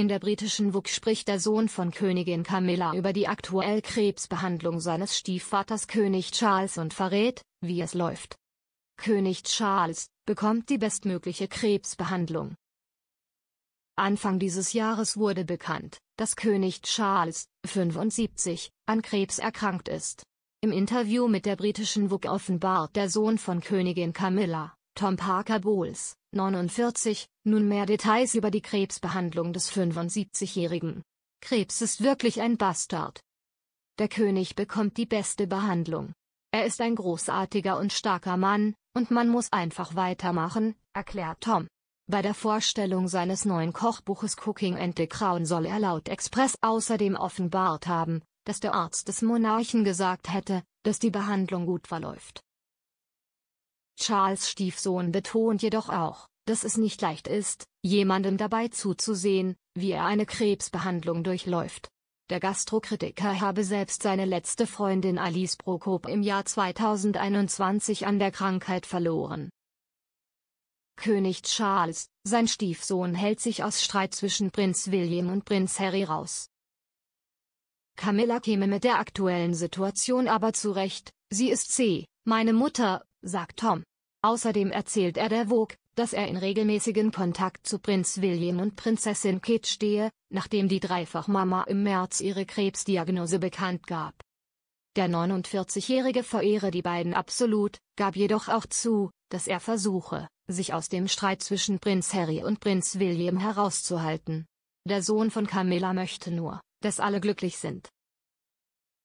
In der britischen Vogue spricht der Sohn von Königin Camilla über die aktuell Krebsbehandlung seines Stiefvaters König Charles und verrät, wie es läuft. König Charles bekommt die bestmögliche Krebsbehandlung. Anfang dieses Jahres wurde bekannt, dass König Charles, 75, an Krebs erkrankt ist. Im Interview mit der britischen Vogue offenbart der Sohn von Königin Camilla, Tom Parker Bowles, 49, nun mehr Details über die Krebsbehandlung des 75-Jährigen. Krebs ist wirklich ein Bastard. Der König bekommt die beste Behandlung. Er ist ein großartiger und starker Mann, und man muss einfach weitermachen, erklärt Tom. Bei der Vorstellung seines neuen Kochbuches Cooking and the Crown soll er laut Express außerdem offenbart haben, dass der Arzt des Monarchen gesagt hätte, dass die Behandlung gut verläuft. Charles Stiefsohn betont jedoch auch, dass es nicht leicht ist, jemandem dabei zuzusehen, wie er eine Krebsbehandlung durchläuft. Der Gastrokritiker habe selbst seine letzte Freundin Alice Prokop im Jahr 2021 an der Krankheit verloren. König Charles, sein Stiefsohn hält sich aus Streit zwischen Prinz William und Prinz Harry raus. Camilla käme mit der aktuellen Situation aber zurecht, sie ist C, meine Mutter, sagt Tom. Außerdem erzählt er der Vogue, dass er in regelmäßigen Kontakt zu Prinz William und Prinzessin Kate stehe, nachdem die Dreifachmama im März ihre Krebsdiagnose bekannt gab. Der 49-Jährige verehre die beiden absolut, gab jedoch auch zu, dass er versuche, sich aus dem Streit zwischen Prinz Harry und Prinz William herauszuhalten. Der Sohn von Camilla möchte nur, dass alle glücklich sind.